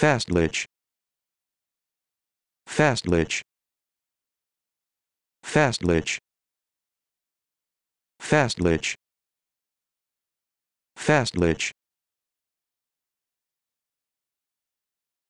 Fastlich. Fastlich. Fastlich. Fastlich. Fastlich.